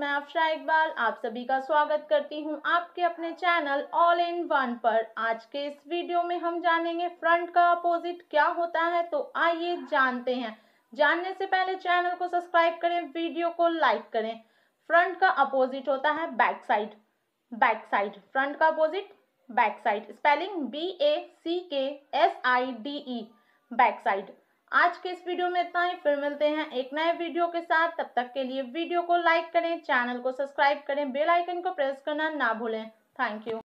मैं अफशा इकबाल आप सभी का स्वागत करती हूं आपके अपने चैनल ऑल इन वन पर आज के इस वीडियो में हम जानेंगे फ्रंट का अपोजिट क्या होता है तो आइए जानते हैं जानने से पहले चैनल को सब्सक्राइब करें वीडियो को लाइक करें फ्रंट का अपोजिट होता है back side back side front का opposite back side spelling B A C K S I D E back side आज के इस वीडियो में इतना ही फिर मिलते हैं एक नए वीडियो के साथ तब तक के लिए वीडियो को लाइक करें चैनल को सब्सक्राइब करें बेल आइकन को प्रेस करना ना भूलें थैंक यू